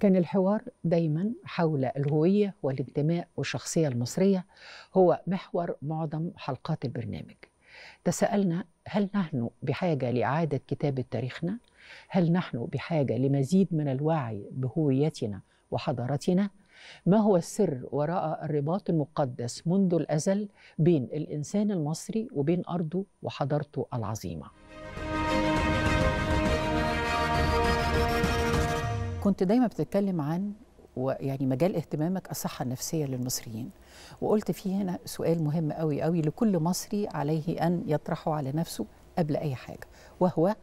كان الحوار دايما حول الهوية والانتماء والشخصية المصرية هو محور معظم حلقات البرنامج تساءلنا هل نحن بحاجة لإعادة كتابة تاريخنا؟ هل نحن بحاجة لمزيد من الوعي بهويتنا وحضارتنا؟ ما هو السر وراء الرباط المقدس منذ الأزل بين الإنسان المصري وبين أرضه وحضارته العظيمة؟ كنت دايما بتتكلم عن ويعني مجال اهتمامك الصحة النفسية للمصريين وقلت فيه هنا سؤال مهم قوي قوي لكل مصري عليه أن يطرحه على نفسه قبل أي حاجة وهو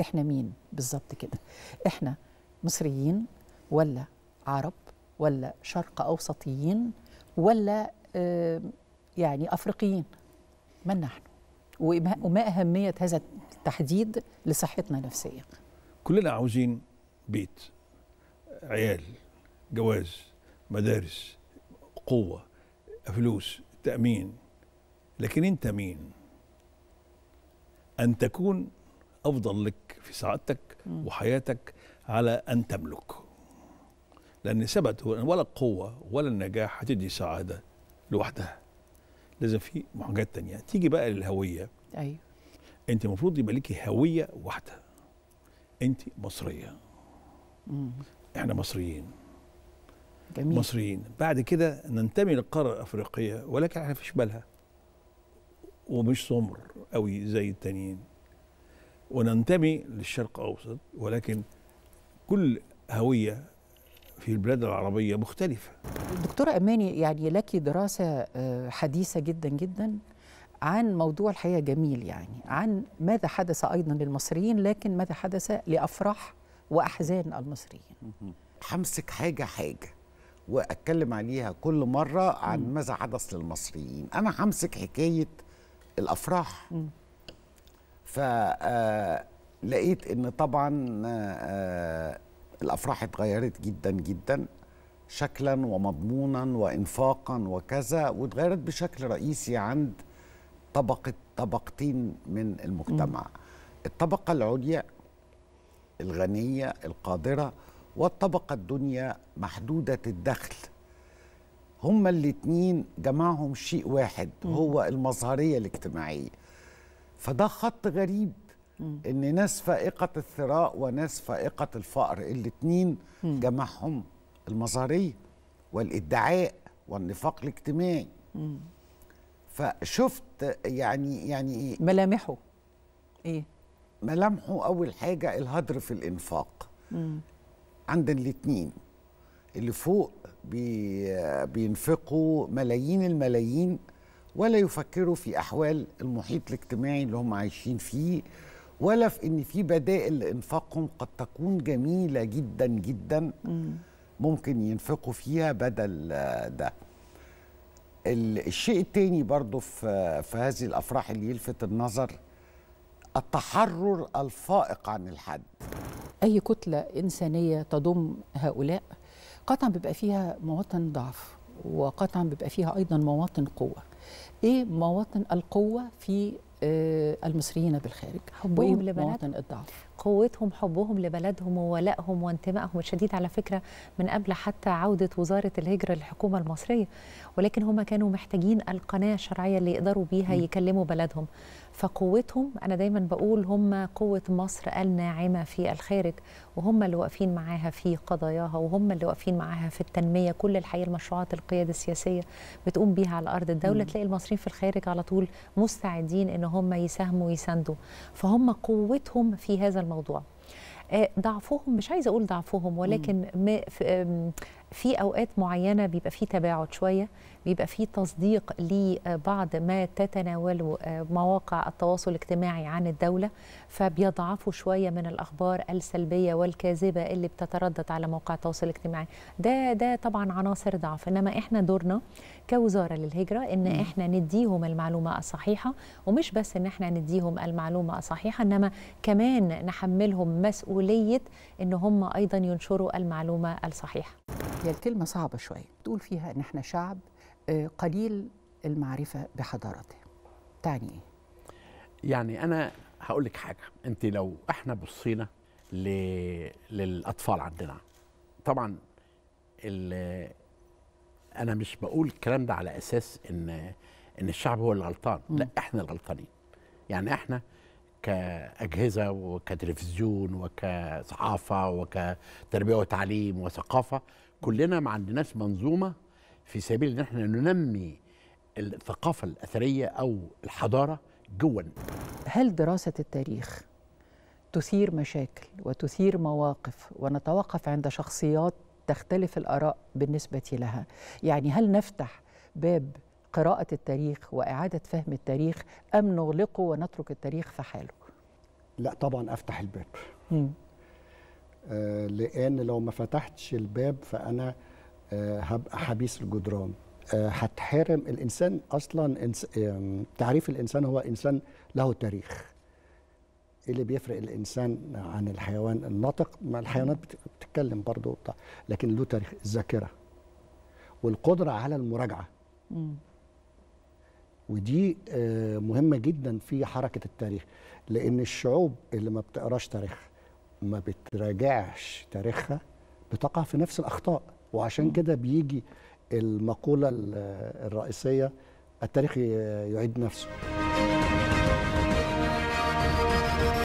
إحنا مين بالظبط كده إحنا مصريين ولا عرب ولا شرق أوسطيين ولا يعني أفريقيين من نحن وما أهمية هذا التحديد لصحتنا النفسية كلنا عاوزين بيت عيال جواز مدارس قوة فلوس تأمين لكن أنت مين أن تكون أفضل لك في سعادتك وحياتك على أن تملك لأن ثبت ولا القوة ولا النجاح هتدي سعادة لوحدها لازم في حاجات تانية تيجي بقى للهوية أيوه أنت المفروض يبقى ليكي هوية واحدة أنت مصرية احنا مصريين جميل. مصريين بعد كده ننتمي للقاره الافريقيه ولكن احنا فيش بالها ومش سمر قوي زي التانيين وننتمي للشرق اوسط ولكن كل هويه في البلاد العربيه مختلفه دكتوره اماني يعني لك دراسه آه، حديثه جدا جدا عن موضوع الحقيقه جميل يعني عن ماذا حدث ايضا للمصريين لكن ماذا حدث لافراح واحزان المصريين همسك حاجه حاجه واتكلم عليها كل مره عن ماذا حدث للمصريين انا همسك حكايه الافراح فلقيت آه، ان طبعا آه، آه، الافراح اتغيرت جدا جدا شكلا ومضمونا وانفاقا وكذا واتغيرت بشكل رئيسي عند طبقه طبقتين من المجتمع الطبقه العليا الغنية القادرة والطبقة الدنيا محدودة الدخل هما الاتنين جمعهم شيء واحد هو المظهرية الاجتماعية فده خط غريب ان ناس فائقة الثراء وناس فائقة الفقر الاتنين جمعهم المظهرية والادعاء والنفاق الاجتماعي فشفت يعني يعني ايه ملامحه ايه ملامحه اول حاجه الهدر في الانفاق مم. عند الاثنين اللي فوق بي بينفقوا ملايين الملايين ولا يفكروا في احوال المحيط الاجتماعي اللي هم عايشين فيه ولا في ان في بدائل لانفاقهم قد تكون جميله جدا جدا مم. ممكن ينفقوا فيها بدل ده الشيء التاني برضو في, في هذه الافراح اللي يلفت النظر التحرر الفائق عن الحد اي كتله انسانيه تضم هؤلاء قطعا بيبقى فيها مواطن ضعف وقطعا بيبقى فيها ايضا مواطن قوه ايه مواطن القوه في آه، المصريين بالخارج حبهم لمواطن الضعف قوتهم حبهم لبلدهم وولائهم وانتمائهم الشديد على فكرة من قبل حتى عودة وزارة الهجرة للحكومة المصرية ولكن هم كانوا محتاجين القناة الشرعية اللي يقدروا بيها يكلموا بلدهم فقوتهم أنا دايما بقول هم قوة مصر الناعمة في الخارج وهم اللي واقفين معاها في قضاياها وهم اللي واقفين معاها في التنمية كل الحقيقة المشروعات القيادة السياسية بتقوم بيها على أرض الدولة تلاقي المصريين في الخارج على طول مستعدين إن هم هم يساهموا ويساندوا فهم قوتهم في هذا الموضوع آه، ضعفهم مش عايزه اقول ضعفهم ولكن في اوقات معينه بيبقى في تباعد شويه بيبقى في تصديق لبعض ما تتناوله آه، مواقع التواصل الاجتماعي عن الدوله فبيضعفوا شويه من الاخبار السلبيه والكاذبه اللي بتتردد على موقع التواصل الاجتماعي ده ده طبعا عناصر ضعف انما احنا دورنا كوزاره للهجره ان م. احنا نديهم المعلومه الصحيحه ومش بس ان احنا نديهم المعلومه الصحيحه انما كمان نحملهم مسؤوليه ان هم ايضا ينشروا المعلومه الصحيحه هي الكلمة صعبة شوية تقول فيها إن إحنا شعب آه، قليل المعرفة بحضارته تعني إيه؟ يعني أنا هقول لك حاجة أنت لو إحنا بصينا ل... للأطفال عندنا طبعا ال... أنا مش بقول الكلام ده على أساس إن إن الشعب هو اللي غلطان لا إحنا الغلطانين يعني إحنا كأجهزة وكتلفزيون وكصحافة وكتربية وتعليم وثقافة كلنا ما عندناش منظومة في سبيل ان احنا ننمي الثقافة الأثرية أو الحضارة جوا هل دراسة التاريخ تثير مشاكل وتثير مواقف ونتوقف عند شخصيات تختلف الآراء بالنسبة لها يعني هل نفتح باب قراءة التاريخ وإعادة فهم التاريخ أم نغلقه ونترك التاريخ في حاله؟ لا طبعا أفتح الباب مم. آه لأن لو ما فتحتش الباب فأنا آه هبقى حبيس الجدران آه، هتحرم آه الإنسان أصلا إنس... تعريف الإنسان هو إنسان له تاريخ إيه اللي بيفرق الانسان عن الحيوان الناطق ما الحيوانات بتتكلم برضه لكن له تاريخ الذاكره والقدره على المراجعه ودي آه، مهمة جدا في حركة التاريخ لأن الشعوب اللي ما بتقراش تاريخها ما بتراجعش تاريخها بتقع في نفس الأخطاء وعشان كده بيجي المقولة الرئيسية التاريخ يعيد نفسه